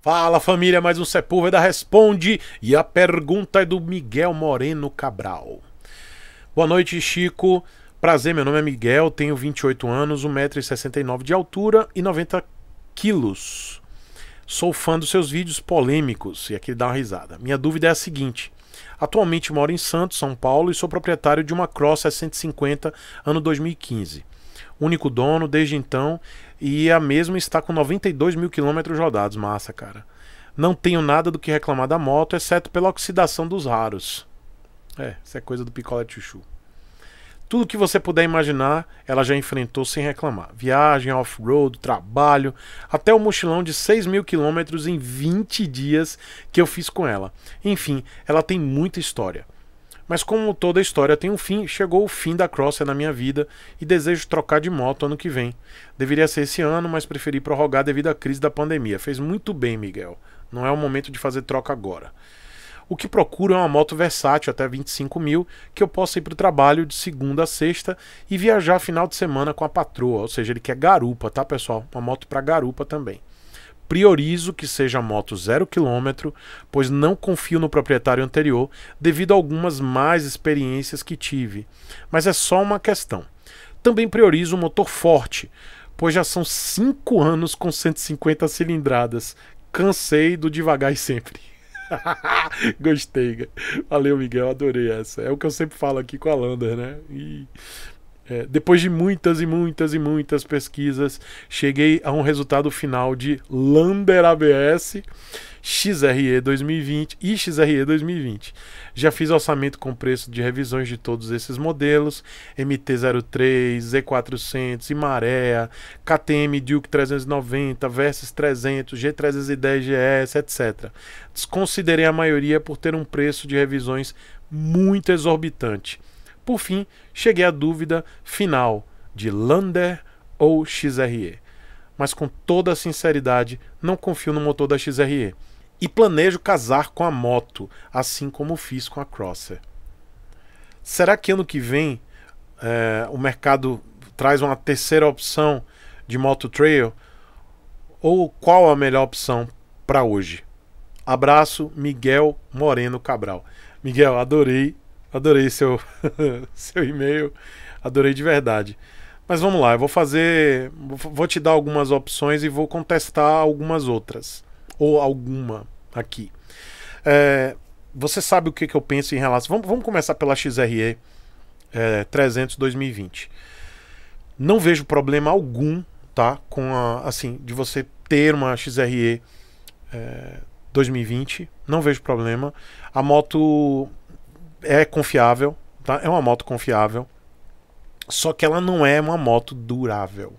Fala família, mais um Sepúlveda é Responde e a pergunta é do Miguel Moreno Cabral. Boa noite, Chico. Prazer, meu nome é Miguel, tenho 28 anos, 1,69m de altura e 90 quilos. Sou fã dos seus vídeos polêmicos e aqui dá uma risada. Minha dúvida é a seguinte: atualmente moro em Santos, São Paulo e sou proprietário de uma Cross 150 ano 2015 único dono desde então, e a mesma está com 92 mil quilômetros rodados, massa, cara. Não tenho nada do que reclamar da moto, exceto pela oxidação dos raros. É, isso é coisa do picolé chuchu. Tudo que você puder imaginar, ela já enfrentou sem reclamar. Viagem, off-road, trabalho, até o mochilão de 6 mil quilômetros em 20 dias que eu fiz com ela. Enfim, ela tem muita história. Mas como toda história tem um fim, chegou o fim da Crosser na minha vida e desejo trocar de moto ano que vem. Deveria ser esse ano, mas preferi prorrogar devido à crise da pandemia. Fez muito bem, Miguel. Não é o momento de fazer troca agora. O que procuro é uma moto versátil até 25 mil, que eu possa ir para o trabalho de segunda a sexta e viajar final de semana com a patroa, ou seja, ele quer garupa, tá pessoal? Uma moto para garupa também. Priorizo que seja moto zero quilômetro, pois não confio no proprietário anterior devido a algumas más experiências que tive. Mas é só uma questão. Também priorizo um motor forte, pois já são 5 anos com 150 cilindradas. Cansei do devagar e sempre. Gostei. Valeu, Miguel. Adorei essa. É o que eu sempre falo aqui com a Lander, né? E é, depois de muitas e muitas e muitas pesquisas, cheguei a um resultado final de Lander ABS XRE 2020 e XRE 2020. Já fiz orçamento com preço de revisões de todos esses modelos: MT-03, Z400, Imaré, KTM Duke 390, Versys 300, G310 GS, etc. Desconsiderei a maioria por ter um preço de revisões muito exorbitante por fim, cheguei à dúvida final de Lander ou XRE. Mas com toda a sinceridade, não confio no motor da XRE e planejo casar com a moto, assim como fiz com a Crosser. Será que ano que vem é, o mercado traz uma terceira opção de moto trail? Ou qual a melhor opção para hoje? Abraço, Miguel Moreno Cabral. Miguel, adorei Adorei seu, seu e-mail. Adorei de verdade. Mas vamos lá, eu vou fazer. Vou te dar algumas opções e vou contestar algumas outras. Ou alguma aqui. É, você sabe o que, que eu penso em relação. Vamos, vamos começar pela XRE é, 300 2020. Não vejo problema algum, tá? Com a. Assim, de você ter uma XRE é, 2020. Não vejo problema. A moto é confiável, tá? É uma moto confiável. Só que ela não é uma moto durável.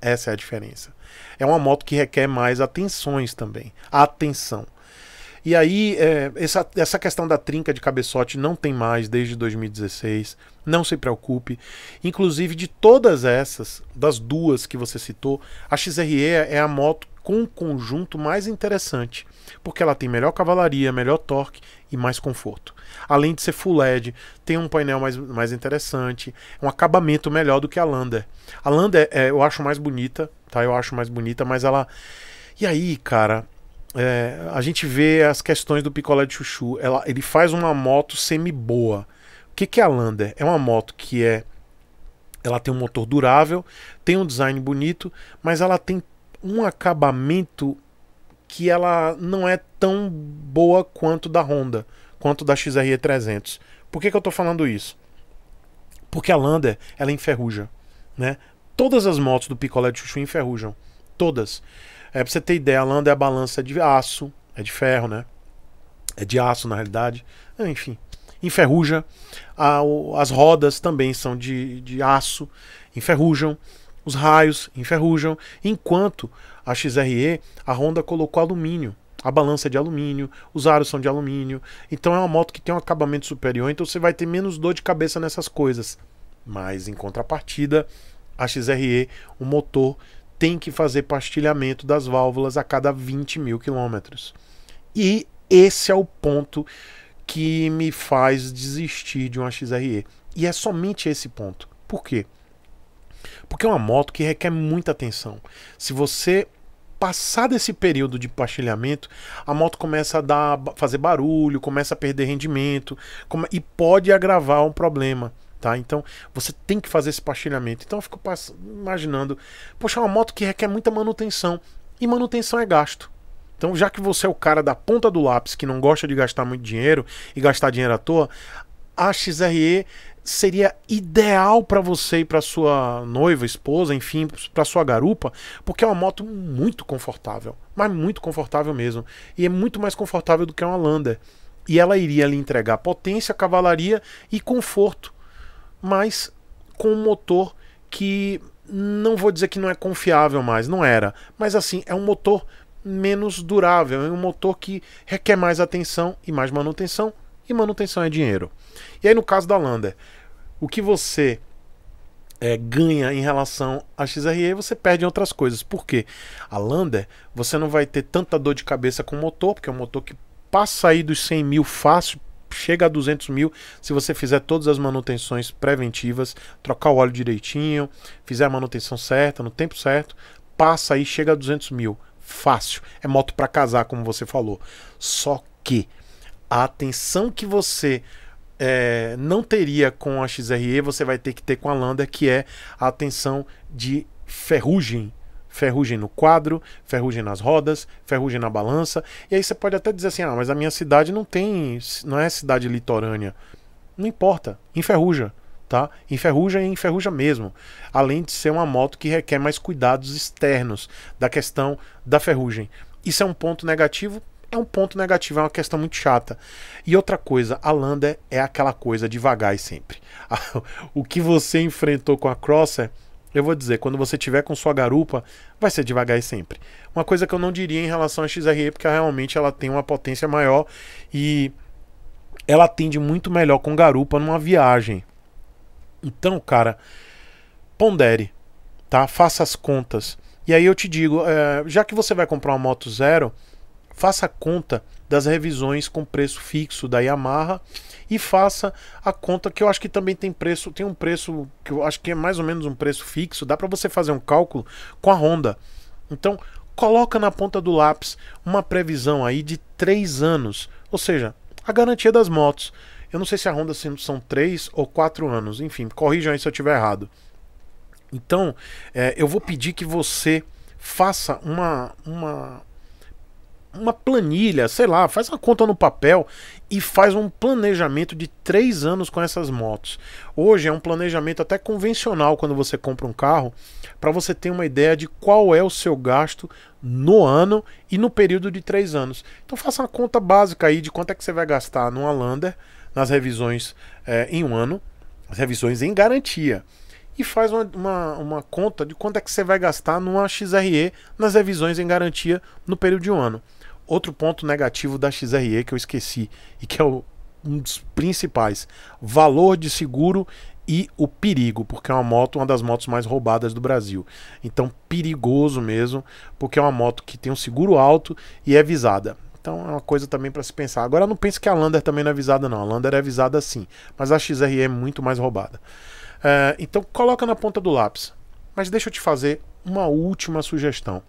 Essa é a diferença. É uma moto que requer mais atenções também. Atenção. E aí, é, essa, essa questão da trinca de cabeçote não tem mais desde 2016. Não se preocupe. Inclusive, de todas essas, das duas que você citou, a XRE é a moto com um conjunto mais interessante, porque ela tem melhor cavalaria, melhor torque e mais conforto. Além de ser full LED, tem um painel mais, mais interessante, um acabamento melhor do que a Lander. A Lander é, eu acho mais bonita, tá? Eu acho mais bonita, mas ela. E aí, cara, é, a gente vê as questões do picolé de chuchu. Ela, ele faz uma moto semi-boa. O que, que é a Lander? É uma moto que é. Ela tem um motor durável, tem um design bonito, mas ela tem um acabamento que ela não é tão boa quanto da Honda, quanto da XRE 300 Por que, que eu estou falando isso? Porque a Lander, ela enferruja, né? Todas as motos do Picolé de Chuchu enferrujam, todas. É pra você ter ideia, a Lander é a balança é de aço, é de ferro, né? É de aço na realidade, é, enfim. Enferruja, a, as rodas também são de, de aço, enferrujam. Os raios enferrujam, enquanto a XRE, a Honda colocou alumínio. A balança é de alumínio, os aros são de alumínio. Então é uma moto que tem um acabamento superior, então você vai ter menos dor de cabeça nessas coisas. Mas em contrapartida, a XRE, o motor, tem que fazer pastilhamento das válvulas a cada 20 mil quilômetros. E esse é o ponto que me faz desistir de uma XRE. E é somente esse ponto. Por quê? Porque é uma moto que requer muita atenção. Se você passar desse período de pastilhamento, a moto começa a dar, fazer barulho, começa a perder rendimento come, e pode agravar um problema. Tá? Então você tem que fazer esse pastilhamento. Então eu fico imaginando, poxa, é uma moto que requer muita manutenção. E manutenção é gasto. Então, já que você é o cara da ponta do lápis que não gosta de gastar muito dinheiro e gastar dinheiro à toa, a XRE seria ideal para você e para sua noiva, esposa, enfim, para sua garupa, porque é uma moto muito confortável, mas muito confortável mesmo, e é muito mais confortável do que uma Lander. E ela iria lhe entregar potência, cavalaria e conforto, mas com um motor que não vou dizer que não é confiável mais, não era, mas assim, é um motor menos durável, é um motor que requer mais atenção e mais manutenção e manutenção é dinheiro. E aí no caso da Lander, o que você é, ganha em relação à XRE, você perde em outras coisas. Por quê? A Lander, você não vai ter tanta dor de cabeça com o motor, porque é um motor que passa aí dos 100 mil fácil, chega a 200 mil se você fizer todas as manutenções preventivas, trocar o óleo direitinho, fizer a manutenção certa, no tempo certo, passa aí, chega a 200 mil. Fácil. É moto para casar, como você falou. Só que a atenção que você é, não teria com a XRE, você vai ter que ter com a Landa, que é a atenção de ferrugem. Ferrugem no quadro, ferrugem nas rodas, ferrugem na balança. E aí você pode até dizer assim: ah, mas a minha cidade não tem. não é cidade litorânea. Não importa, enferruja tá? Enferruja e enferruja mesmo. Além de ser uma moto que requer mais cuidados externos da questão da ferrugem. Isso é um ponto negativo? é um ponto negativo, é uma questão muito chata. E outra coisa, a Lander é aquela coisa devagar e sempre. o que você enfrentou com a Crosser, eu vou dizer, quando você tiver com sua garupa, vai ser devagar e sempre. Uma coisa que eu não diria em relação à XRE, porque realmente ela tem uma potência maior e ela atende muito melhor com garupa numa viagem. Então, cara, pondere, tá? Faça as contas. E aí eu te digo, é, já que você vai comprar uma moto zero, faça a conta das revisões com preço fixo da Yamaha e faça a conta que eu acho que também tem preço, tem um preço que eu acho que é mais ou menos um preço fixo, dá para você fazer um cálculo com a Honda. Então, coloca na ponta do lápis uma previsão aí de 3 anos, ou seja, a garantia das motos. Eu não sei se a Honda são 3 ou 4 anos, enfim, corrijam aí se eu estiver errado. Então, é, eu vou pedir que você faça uma, uma, uma planilha, sei lá, faz uma conta no papel e faz um planejamento de três anos com essas motos. Hoje é um planejamento até convencional quando você compra um carro, para você ter uma ideia de qual é o seu gasto no ano e no período de três anos. Então faça uma conta básica aí de quanto é que você vai gastar numa Lander nas revisões é, em um ano, as revisões em garantia e faz uma, uma, uma, conta de quanto é que você vai gastar numa XRE nas revisões em garantia no período de um ano outro ponto negativo da XRE que eu esqueci e que é o, um dos principais: valor de seguro e o perigo, porque é uma moto, uma das motos mais roubadas do Brasil. Então, perigoso mesmo, porque é uma moto que tem um seguro alto e é visada. Então é uma coisa também para se pensar. Agora não pense que a Lander também não é visada, não. A Lander é visada sim, mas a XRE é muito mais roubada. É, então coloca na ponta do lápis. Mas deixa eu te fazer uma última sugestão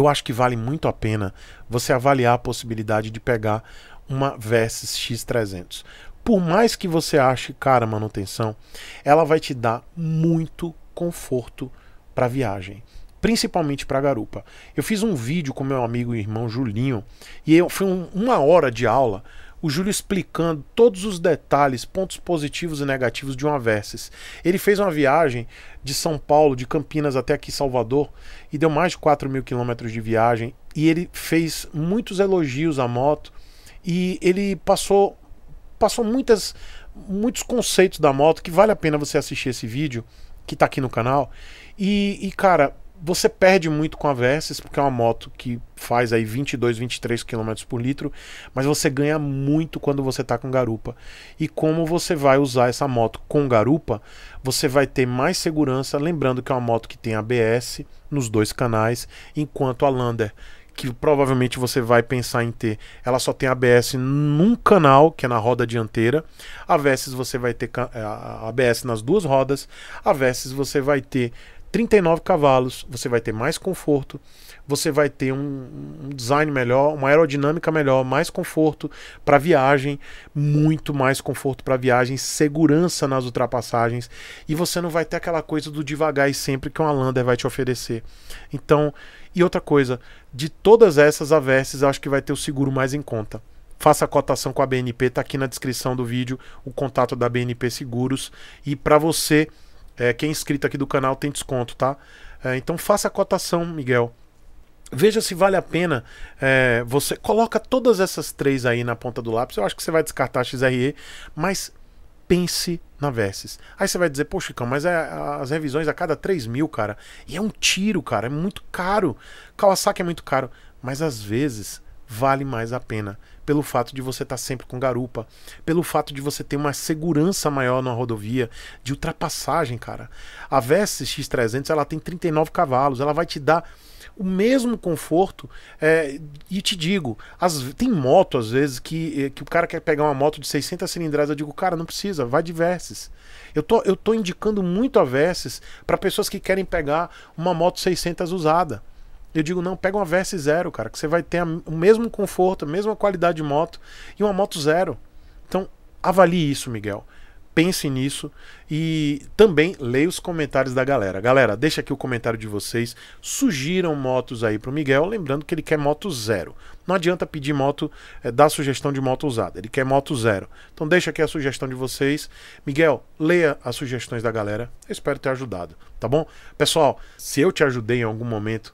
eu acho que vale muito a pena você avaliar a possibilidade de pegar uma Versys X300. Por mais que você ache cara a manutenção, ela vai te dar muito conforto para viagem, principalmente para garupa. Eu fiz um vídeo com meu amigo e irmão Julinho e eu, foi um, uma hora de aula o Júlio explicando todos os detalhes, pontos positivos e negativos de uma Versys. Ele fez uma viagem de São Paulo, de Campinas até aqui Salvador, e deu mais de 4 mil quilômetros de viagem, e ele fez muitos elogios à moto, e ele passou, passou muitas, muitos conceitos da moto, que vale a pena você assistir esse vídeo, que está aqui no canal, e, e cara, você perde muito com a Versys, porque é uma moto que faz aí 22, 23 km por litro, mas você ganha muito quando você está com garupa. E como você vai usar essa moto com garupa, você vai ter mais segurança, lembrando que é uma moto que tem ABS nos dois canais, enquanto a Lander que provavelmente você vai pensar em ter, ela só tem ABS num canal, que é na roda dianteira. A Versys você vai ter ABS eh, nas duas rodas. A Versys você vai ter 39 cavalos, você vai ter mais conforto, você vai ter um, um design melhor, uma aerodinâmica melhor, mais conforto para viagem, muito mais conforto para viagem, segurança nas ultrapassagens e você não vai ter aquela coisa do devagar e sempre que uma Lander vai te oferecer. Então, e outra coisa, de todas essas, a Versys acho que vai ter o seguro mais em conta faça a cotação com a BNP, está aqui na descrição do vídeo o contato da BNP Seguros e para você é, quem é inscrito aqui do canal tem desconto, tá? É, então faça a cotação, Miguel. Veja se vale a pena. É, você coloca todas essas três aí na ponta do lápis. Eu acho que você vai descartar a XRE, mas pense na Versys. Aí você vai dizer, poxa, Chicão, mas é, as revisões a cada 3 mil, cara. E é um tiro, cara. É muito caro. Kawasaki é muito caro. Mas às vezes vale mais a pena. Pelo fato de você estar tá sempre com garupa, pelo fato de você ter uma segurança maior na rodovia, de ultrapassagem, cara. A Vest X300 ela tem 39 cavalos, ela vai te dar o mesmo conforto. É, e te digo, as, tem moto às vezes que, eh, que o cara quer pegar uma moto de 600 cilindradas. Eu digo, cara, não precisa, vai de Versys. Eu tô, eu tô indicando muito a Versys para pessoas que querem pegar uma moto 600 usada. Eu digo, não, pega uma Verse zero, cara, que você vai ter a, o mesmo conforto, a mesma qualidade de moto e uma moto zero. Então, avalie isso, Miguel. Pense nisso e também leia os comentários da galera. Galera, deixa aqui o comentário de vocês. Sugiram motos aí pro Miguel, lembrando que ele quer moto zero. Não adianta pedir moto, é, dar sugestão de moto usada, ele quer moto zero. Então deixa aqui a sugestão de vocês. Miguel, leia as sugestões da galera. Eu espero ter ajudado, tá bom? Pessoal, se eu te ajudei em algum momento,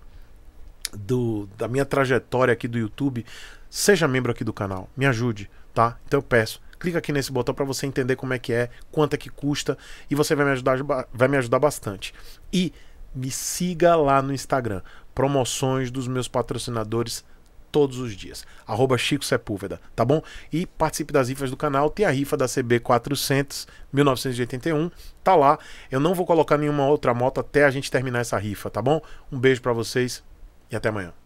do, da minha trajetória aqui do YouTube, seja membro aqui do canal, me ajude, tá? Então eu peço, clica aqui nesse botão para você entender como é que é, quanto é que custa e você vai me ajudar, vai me ajudar bastante. E me siga lá no Instagram, promoções dos meus patrocinadores todos os dias. Arroba Chico Sepúlveda, tá bom? E participe das rifas do canal. Tem a rifa da CB 400 1981, tá lá. Eu não vou colocar nenhuma outra moto até a gente terminar essa rifa, tá bom? Um beijo para vocês e até amanhã.